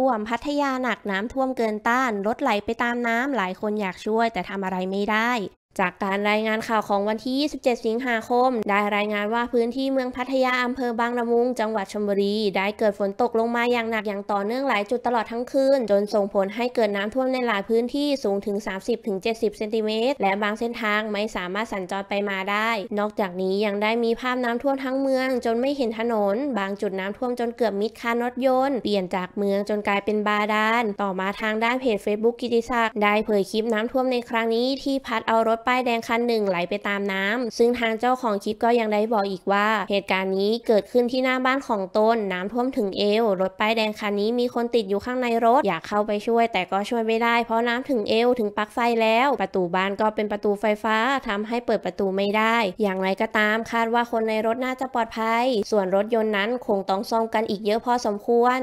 อ่วมพัทยาหนักน้ำท่วมเกินต้าน รถไหลไปตามน้ำ หลายคนอยากช่วยแต่ทำอะไรไม่ได้จากการรายงานข่าวของวันที่ 27 สิงหาคม ได้รายงานว่าพื้นที่เมืองพัทยาอำเภอบางละมุงจังหวัดชลบุรี ได้เกิดฝนตกลงมาอย่างหนักอย่างต่อเนื่องหลายจุดตลอดทั้งคืน จนส่งผลให้เกิดน้ำท่วมในหลายพื้นที่สูงถึง 30-70 เซนติเมตร และบางเส้นทางไม่สามารถสัญจรไปมาได้ นอกจากนี้ยังได้มีภาพน้ำท่วมทั้งเมืองจนไม่เห็นถนน บางจุดน้ำท่วมจนเกือบมิดคันรถยนต์ เปลี่ยนจากเมืองจนกลายเป็นบาดาล ต่อมาทางด้านเพจเฟซบุ๊กกิติศักดิ์ ได้เผยคลิปน้ำท่วมในครั้งนี้ที่พัดเอารถป้ายแดงคันหนึ่งไหลไปตามน้ำ ซึ่งทางเจ้าของคลิปก็ยังได้บอกอีกว่า เหตุการณ์นี้เกิดขึ้นที่หน้าบ้านของตนน้ำท่วมถึงเอวรถป้ายแดงคันนี้มีคนติดอยู่ข้างในรถ อยากเข้าไปช่วย แต่ก็ช่วยไม่ได้ เพราะน้ำถึงเอวถึงปลั๊กไฟแล้ว ประตูบ้านก็เป็นประตูไฟฟ้าทำให้เปิดประตูไม่ได้ อย่างไรก็ตามคาดว่าคนในรถน่าจะปลอดภัย ส่วนรถยนต์นั้นคงต้อง ซ่อมกันอีกเยอะพอสมควร